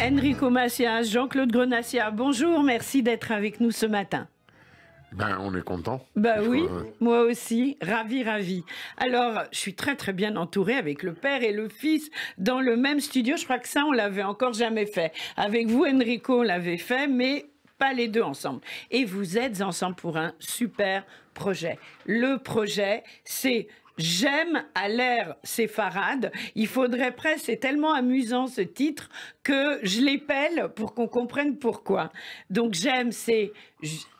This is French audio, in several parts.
Enrico Macias, Jean-Claude Grenacia, bonjour, merci d'être avec nous ce matin. Ben, on est content. Ben oui, moi aussi, ravi, ravi. Alors, je suis très très bien entourée avec le père et le fils dans le même studio. Je crois que ça, on l'avait encore jamais fait. Avec vous, Enrico, on l'avait fait, mais pas les deux ensemble. Et vous êtes ensemble pour un super projet. Le projet, c'est J'aime à l'air ces farades », Il faudrait presque, c'est tellement amusant ce titre que je l'épelle pour qu'on comprenne pourquoi. Donc j'aime, c'est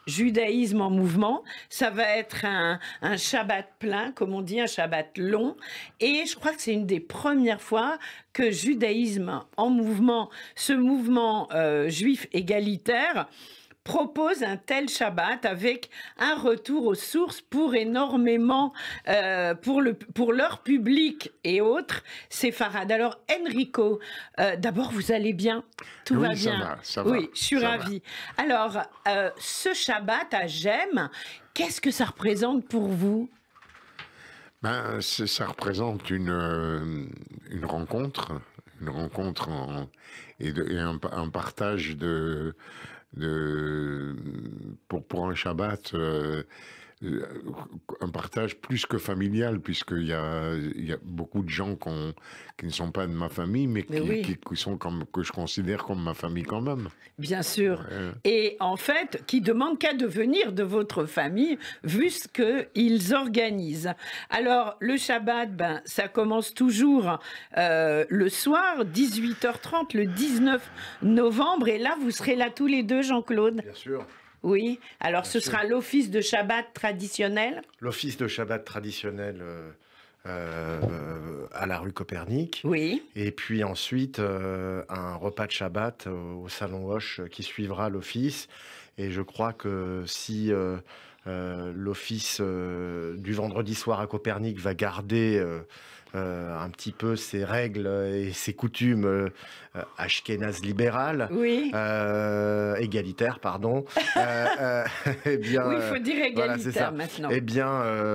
judaïsme en mouvement. Ça va être un, Shabbat plein, comme on dit, un Shabbat long. Et je crois que c'est une des premières fois que judaïsme en mouvement, ce mouvement euh, juif égalitaire, propose un tel Shabbat avec un retour aux sources pour énormément, euh, pour, le, pour leur public et autres farades Alors Enrico, euh, d'abord vous allez bien Tout va bien Oui, je Alors, euh, ce Shabbat à Gem, qu'est-ce que ça représente pour vous ben, ça représente une, une rencontre, une rencontre et, un, partage de, de, pour, pour un Shabbat, euh, un partage plus que familial, puisqu'il y a, il y a beaucoup de gens qui ne sont pas de ma famille, mais, qui, sont comme, que je considère comme ma famille quand même. Bien sûr. Et en fait, qui demandent qu'à devenir de votre famille, vu ce qu'ils organisent. Alors, le Shabbat, ben, ça commence toujours euh, le soir, 18h30, le 19 novembre, et là, vous serez là tous les deux, Jean-Claude. Bien sûr. Oui, alors ce sera l'office de Shabbat traditionnel L'office de Shabbat traditionnel euh, euh, à la rue Copernic. Oui. Et puis ensuite, euh, un repas de Shabbat au Salon Hoche qui suivra l'office. Et je crois que si euh, euh, l'office euh, du vendredi soir à Copernic va garder un petit peu ses règles et ses coutumes Ashkenaz libérales, oui. égalitaires, pardon, eh bien, oui, maintenant. Eh bien,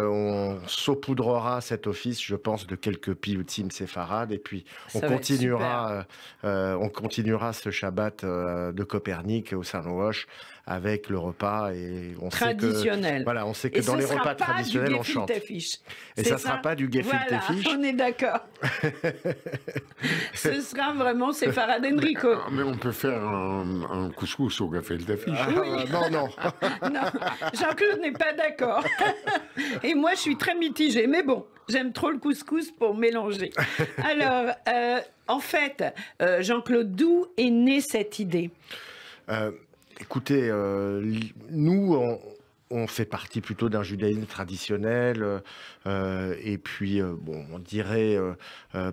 on saupoudrera cet office, je pense, de quelques pilotines séfarades, et puis on continuera, on continuera ce Shabbat de Copernic au Saint-Loach avec le repas et on traditionnel. Sait que, voilà, on sait que dans les repas traditionnels on chante. Et ça, ne sera pas du Gefilte fiche. On est d'accord. ce sera vraiment c'est Farad ah, Mais, on peut faire un, couscous au Gefilte fiche. Ah, non non. non Jean-Claude n'est pas d'accord. et moi je suis très mitigée mais bon, j'aime trop le couscous pour mélanger. Alors euh, en fait, euh, Jean-Claude d'où est née cette idée. Euh, Écoutez, euh, nous, on fait partie plutôt d'un judaïsme traditionnel, euh, euh, et puis euh, bon, on dirait,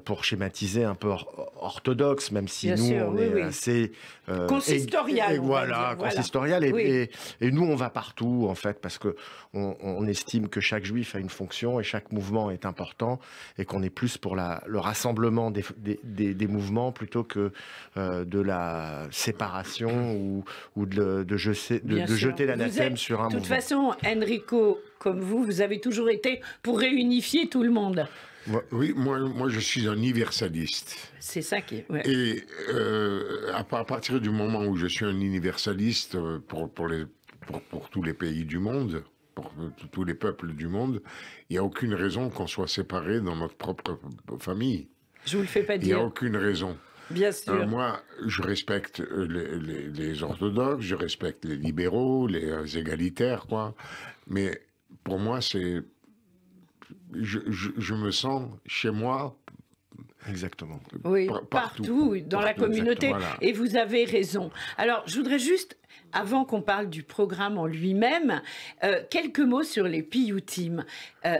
pour schématiser, un peu orthodoxe, même si nous on est assez consistorial. voilà, consistorial, Et, nous on va partout en fait parce que on, estime que chaque juif a une fonction et chaque mouvement est important et qu'on est plus pour la, le rassemblement des, mouvements plutôt que de la séparation ou, ou de, jeter l'anathème sur un mouvement. Enrico, comme vous, vous avez toujours été pour réunifier tout le monde. oui, moi, je suis un universaliste. C'est ça qui est. Et euh, à, partir du moment où je suis un universaliste euh, pour, les, pour, tous les pays du monde, pour euh, tous les peuples du monde, il n'y a aucune raison qu'on soit séparés dans notre propre famille. Je vous le fais pas dire. Il n'y a aucune raison. Bien euh, sûr. moi, je respecte euh, les, orthodoxes, je respecte les libéraux, les euh, égalitaires, quoi. Mais pour moi, c'est. Je, me sens chez moi Exactement. Oui, partout, dans la communauté. Et vous avez raison. Alors, je voudrais juste, avant qu'on parle du programme en lui-même, quelques mots sur les Piyoutim.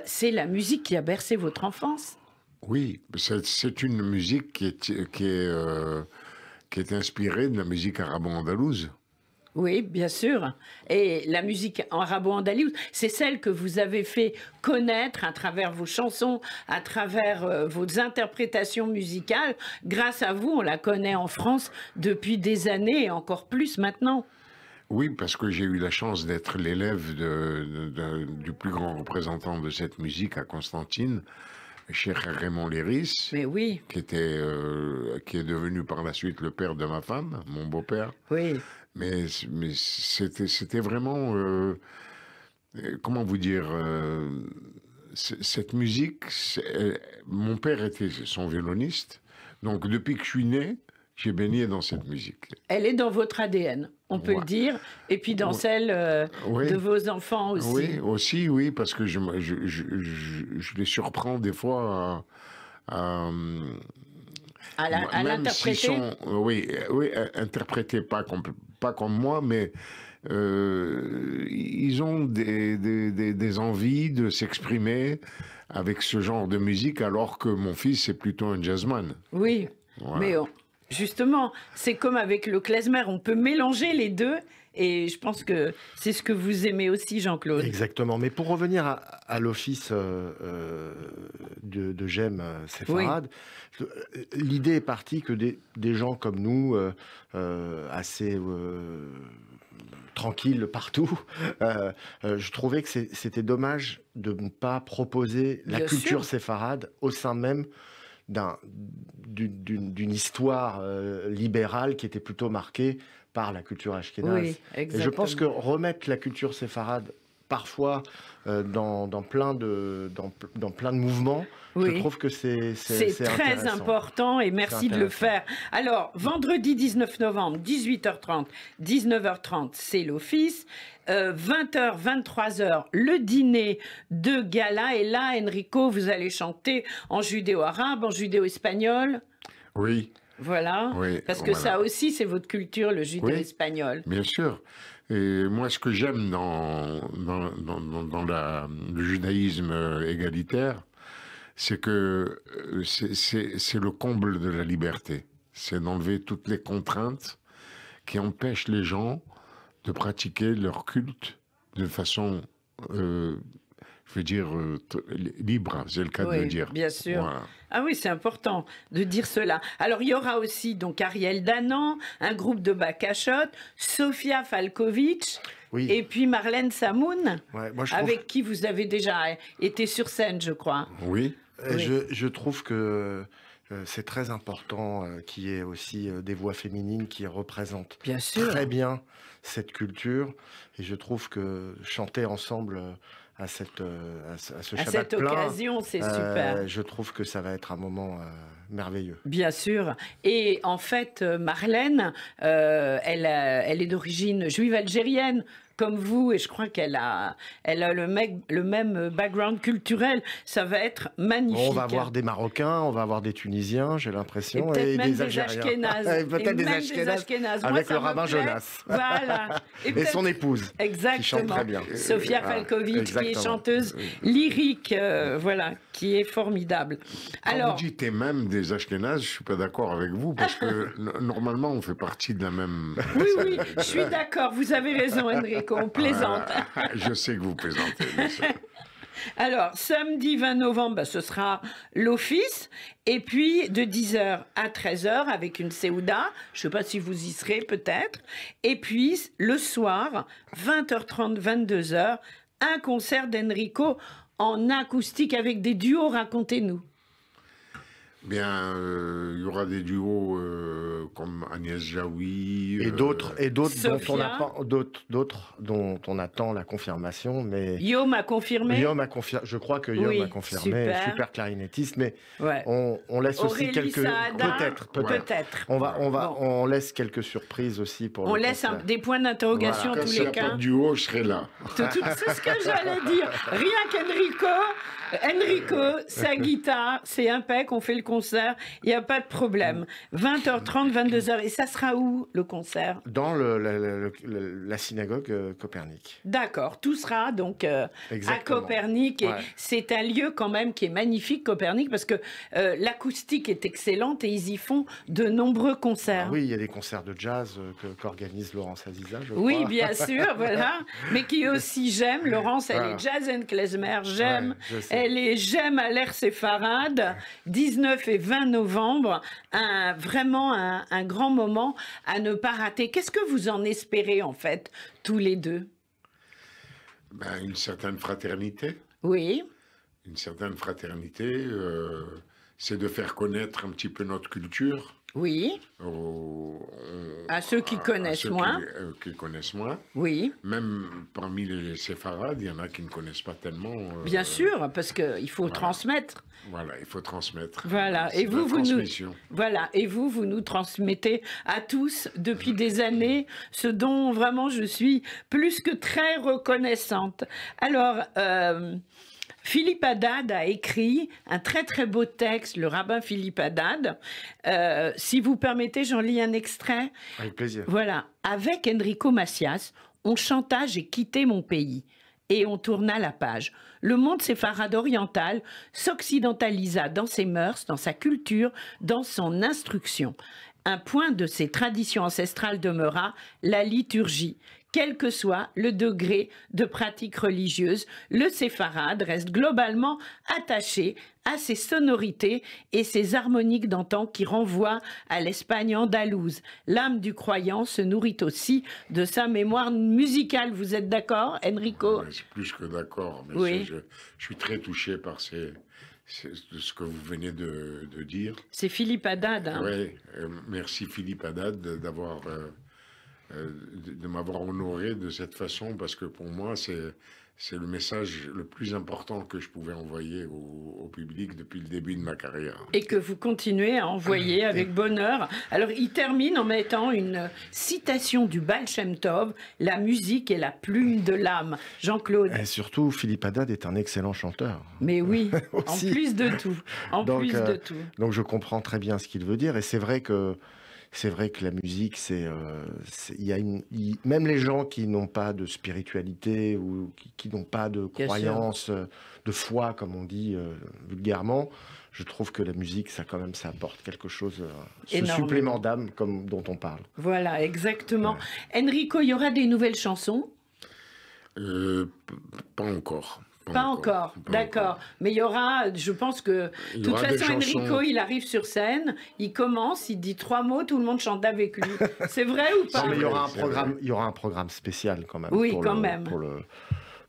c'est la musique qui a bercé votre enfance oui, c'est une musique qui est, euh, qui, est, inspirée de la musique arabo-andalouse. Oui, bien sûr. Et la musique arabo-andalouse, c'est celle que vous avez fait connaître à travers vos chansons, à travers euh, vos interprétations musicales. Grâce à vous, on la connaît en France depuis des années et encore plus maintenant. Oui, parce que j'ai eu la chance d'être l'élève du plus grand représentant de cette musique à Constantine, cher Raymond Léris, qui, était, euh, qui est devenu par la suite le père de ma femme, mon beau-père. Oui. Mais, mais c'était, c'était vraiment, euh, euh, comment vous dire, cette musique, mon père était son violoniste, donc depuis que je suis né, j'ai baigné dans cette musique. Elle est dans votre ADN, on peut le dire, et puis dans celle euh, de vos enfants aussi. Oui, aussi, oui, parce que je, je, je, je les surprends des fois à... à l'interpréter euh, Oui, euh, oui interpréter, pas comme, pas comme moi, mais ils ont des, des, des, envies de s'exprimer avec ce genre de musique, alors que mon fils est plutôt un jazzman. Oui, mais Justement, c'est comme avec le klezmer, on peut mélanger les deux. Et je pense que c'est ce que vous aimez aussi, Jean-Claude. Exactement. Mais pour revenir à, l'office euh, euh, de, de Gem euh, l'idée est partie que des, gens comme nous, assez tranquilles partout. je trouvais que c'était dommage de ne pas proposer la culture séfarade au sein même d'une histoire euh, libérale qui était plutôt marquée par la culture ashkénaze. et je pense que remettre la culture séfarade parfois euh, dans, plein de, dans, plein de mouvements. Je trouve que c'est très important et merci de le faire. Alors, vendredi 19 novembre, 18h30, 19h30, c'est l'office. 20h, euh, 23h, le dîner de gala. Et là, Enrico, vous allez chanter en judéo-arabe, en judéo-espagnol. Oui. Voilà. parce que ça aussi, c'est votre culture, le judéo-espagnol. bien sûr. Et moi, ce que j'aime dans, dans, le judaïsme euh, égalitaire, c'est que euh, c'est le comble de la liberté. C'est d'enlever toutes les contraintes qui empêchent les gens de pratiquer leur culte de façon euh, je veux dire, euh, libre, j'ai le cas de le dire. Bien sûr. Ah oui, c'est important de dire cela. Alors, il y aura aussi donc Ariel Danan, un groupe de Bacachotte, Sofia Falkovic. Et puis Marlène Samoun, avec qui vous avez déjà été sur scène, je crois. Oui. Euh, je, je, trouve que euh, c'est très important qu'il y ait aussi des voix féminines qui représentent bien sûr. très bien cette culture. Et je trouve que chanter ensemble à cette euh, cette occasion, c'est euh, super. Je trouve que ça va être un moment euh, merveilleux. Bien sûr. Et en fait, Marlène, elle, elle est d'origine juive algérienne comme vous et je crois qu'elle a, elle a le, mec, le même background culturel. Ça va être magnifique. On va avoir des Marocains, on va avoir des Tunisiens, j'ai l'impression, et, des Algériens. peut-être des Ashkenazes. Avec le rabbin Jonas. Voilà. Et, son épouse. Exactement. Qui chante très bien. Sofia ah, Falkovic, qui est chanteuse lyrique, euh, voilà, qui est formidable. Alors, Quand vous dites même des Ashkenazes, je suis pas d'accord avec vous parce que normalement on fait partie de la même. Oui, oui, je suis d'accord. Vous avez raison, Henri qu'on euh, plaisante. je sais que vous plaisantez. Alors, samedi 20 novembre, bah, ce sera l'office. Et puis, de 10h à 13h, avec une Ceuda, Je ne sais pas si vous y serez, peut-être. Et puis, le soir, 20h30, 22h, un concert d'Enrico en acoustique avec des duos. Racontez-nous. Bien, euh, il y aura des duos euh, comme Agnès Jaoui. Et euh, d'autres, et d'autres dont on attend, d'autres, dont on attend la confirmation, mais. Yom a confirmé. confirmé. Je crois que Yom a confirmé. Super, clarinettiste, mais on, laisse aussi quelques. Peut-être, peut-être. on va, on va, on laisse quelques surprises aussi pour. On laisse des points d'interrogation tous les cas. duo, je serai là. C'est ce que j'allais dire. Rien qu'Enrico, Enrico, sa guitare, c'est impeccable. On fait le concert, il n'y a pas de problème. 20h30, 22h. Et ça sera où le concert Dans la, synagogue euh, Copernic. D'accord, tout sera donc euh, à Copernic. c'est un lieu quand même qui est magnifique, Copernic, parce que euh, l'acoustique est excellente et ils y font de nombreux concerts. Ah oui, il y a des concerts de jazz qu'organise Laurence Aziza, Oui, bien sûr, voilà. Mais qui aussi j'aime. Laurence, elle est jazz and klezmer, j'aime. elle est j'aime à l'air séfarade. 19 fait et 20 novembre, un, vraiment un, grand moment à ne pas rater. Qu'est-ce que vous en espérez en fait, tous les deux ben, Une certaine fraternité. Oui. Une certaine fraternité, euh, c'est de faire connaître un petit peu notre culture oui. Oh, à ceux qui euh, connaissent moins. Qui, connaissent Oui. Même parmi les séfarades, il y en a qui ne connaissent pas tellement. Euh, Bien sûr, parce qu'il faut transmettre. Voilà, il faut transmettre. Voilà, et vous, vous nous, voilà, et vous, vous nous transmettez à tous depuis des années ce dont vraiment je suis plus que très reconnaissante. Alors. Euh, Philippe Haddad a écrit un très très beau texte, le rabbin Philippe Haddad. Euh, si vous permettez, j'en lis un extrait. Avec plaisir. Voilà. Avec Enrico Macias, on chanta J'ai quitté mon pays. Et on tourna la page. Le monde séfarade oriental s'occidentalisa dans ses mœurs, dans sa culture, dans son instruction. Un point de ses traditions ancestrales demeura la liturgie, quel que soit le degré de pratique religieuse, le séfarade reste globalement attaché à ses sonorités et ses harmoniques d'antan qui renvoient à l'Espagne andalouse. L'âme du croyant se nourrit aussi de sa mémoire musicale. Vous êtes d'accord, Enrico C'est plus que d'accord, je, suis très touché par ce que vous venez de, dire. C'est Philippe Haddad. Hein. Oui, euh, merci Philippe Haddad d'avoir... Euh, euh, de, m'avoir honoré de cette façon, parce que pour moi, c'est c'est le message le plus important que je pouvais envoyer au, public depuis le début de ma carrière. Et que vous continuez à envoyer avec bonheur. Alors, il termine en mettant une citation du Baal Tov, La musique est la plume de l'âme. Jean-Claude. Et surtout, Philippe Haddad est un excellent chanteur. Mais oui, en plus de tout. En de euh, tout. Donc, je comprends très bien ce qu'il veut dire. Et c'est vrai que c'est vrai que la musique, c'est, euh, il y a même les gens qui n'ont pas de spiritualité ou qui, n'ont pas de croyance, euh, de foi, comme on dit euh, vulgairement, je trouve que la musique, ça quand même, ça apporte quelque chose, ce supplément d'âme dont on parle. Voilà, exactement. Enrico, il y aura des nouvelles chansons Pas encore. Pas, encore, d'accord. Mais il y aura, je pense que, de toute façon, Enrico, il arrive sur scène, il commence, il dit trois mots, tout le monde chante avec lui. C'est vrai ou pas il y, aura un programme, il y aura un programme spécial quand même. Oui, pour quand même.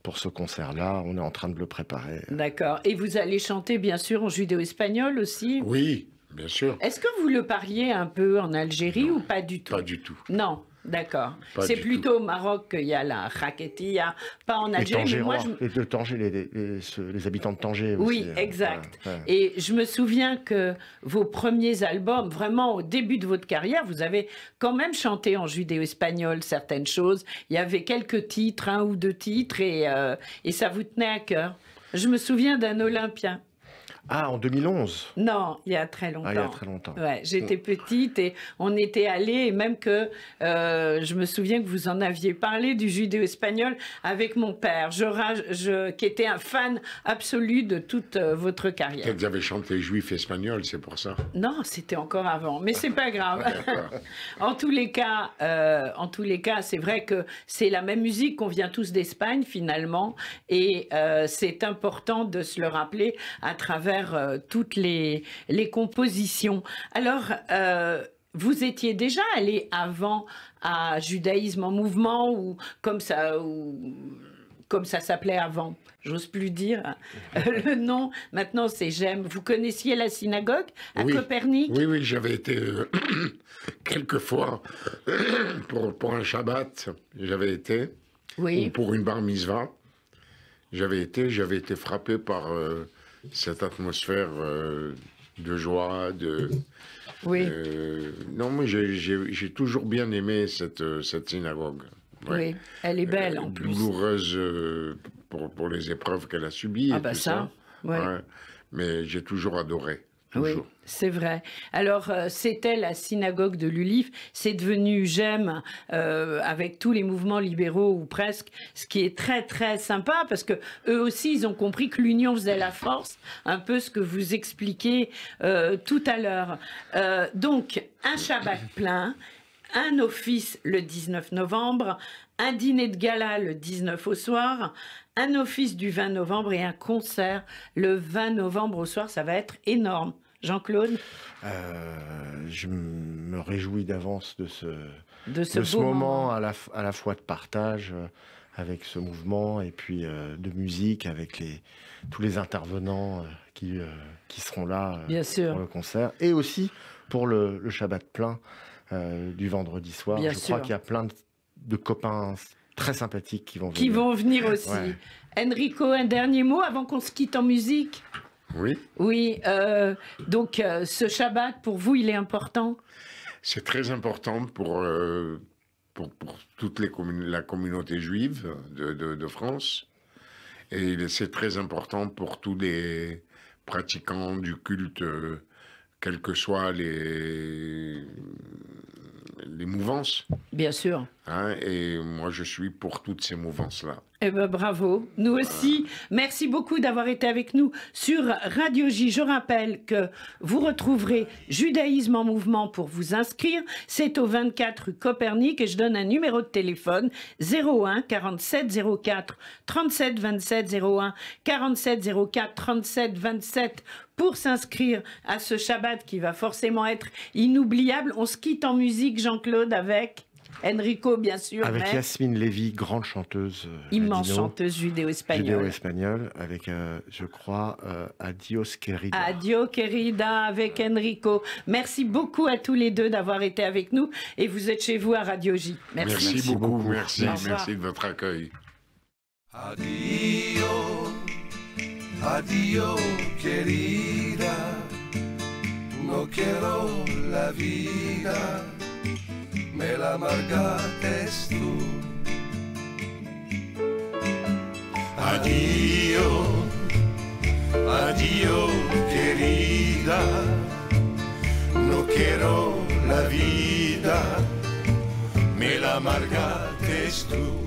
Pour ce concert-là. On est en train de le préparer. D'accord. Et vous allez chanter, bien sûr, en judéo-espagnol aussi Oui, bien sûr. Est-ce que vous le parliez un peu en Algérie ou pas du tout Pas du tout. Non. D'accord. C'est plutôt au Maroc qu'il y a la raquetia, pas en Algérie. Les, Tanger, les, habitants de Tanger. Oui, hein. exact. Et je me souviens que vos premiers albums, vraiment au début de votre carrière, vous avez quand même chanté en judéo-espagnol certaines choses. Il y avait quelques titres, un ou deux titres, et, euh, et ça vous tenait à cœur. Je me souviens d'un Olympien. Ah, en 2011 Non, il y a très longtemps. Ah, longtemps. Ouais, j'étais petite et on était allés, même que euh, je me souviens que vous en aviez parlé du judéo-espagnol avec mon père, je, je, qui était un fan absolu de toute euh, votre carrière. Vous avez chanté juif espagnol, c'est pour ça Non, c'était encore avant, mais c'est pas grave. Ah, en tous les cas, euh, en tous les cas, c'est vrai que c'est la même musique qu'on vient tous d'Espagne finalement, et c'est important de se le rappeler à travers euh, toutes les, les compositions. Alors, euh, vous étiez déjà allé avant à Judaïsme en mouvement ou comme ça ou comme ça s'appelait avant, j'ose plus dire euh, le nom. Maintenant, c'est J'aime. Vous connaissiez la synagogue à oui. Copernic Oui, oui, j'avais été quelquefois quelques fois pour, pour, un Shabbat, j'avais été, oui. ou pour une bar mitzvah, j'avais été, j'avais été frappé par cette atmosphère euh, de joie, de... Oui. Euh, non, moi, j'ai toujours bien aimé cette, euh, cette synagogue. Oui, elle est belle. en plus. Douloureuse pour, les épreuves qu'elle a subies. Ah, et bah ça. Mais j'ai toujours adoré. Oui, c'est vrai. Alors, euh, c'était la synagogue de l'ULIF, c'est devenu J'aime euh, avec tous les mouvements libéraux ou presque, ce qui est très très sympa parce que eux aussi, ils ont compris que l'union faisait la force, un peu ce que vous expliquez euh, tout à l'heure. donc, un Shabbat plein, un office le 19 novembre, un dîner de gala le 19 au soir, un office du 20 novembre et un concert le 20 novembre au soir. Ça va être énorme. Jean-Claude euh, Je me réjouis d'avance de ce, ce, moment, À, la, fois de partage euh, avec ce mouvement et puis euh, de musique avec les, tous les intervenants qui, qui seront là pour le concert et aussi pour le, Shabbat plein du vendredi soir. Je crois qu'il y a plein de, copains très sympathiques qui vont venir. Qui vont venir aussi. Enrico, un dernier mot avant qu'on se quitte en musique oui. Euh, donc, euh, ce Shabbat, pour vous, il est important C'est très important pour, euh, pour, pour, toute la communauté juive de, de, de France. Et c'est très important pour tous les pratiquants du culte, quels que soient les, les mouvances. Bien sûr. Hein, et moi, je suis pour toutes ces mouvances-là. Eh ben, bravo, nous aussi. Merci beaucoup d'avoir été avec nous sur Radio J. Je rappelle que vous retrouverez Judaïsme en mouvement pour vous inscrire. C'est au 24 rue Copernic et je donne un numéro de téléphone 01 47 04 37 27 01 47 04 37 27 pour s'inscrire à ce Shabbat qui va forcément être inoubliable. On se quitte en musique, Jean-Claude, avec Enrico, bien sûr. Avec Yasmine Lévy, grande chanteuse. Euh, immense chanteuse judéo-espagnole. Judéo-espagnole, avec, euh, je crois, euh, Adios Querida. Adios Querida, avec Enrico. Merci beaucoup à tous les deux d'avoir été avec nous. Et vous êtes chez vous à Radio J. Merci, beaucoup. Merci, merci de votre accueil. Adios. Adiós oh querida, no quiero la vida, me la amargates tú. Adiós, oh, adiós oh querida, no quiero la vida, me la amargates tú.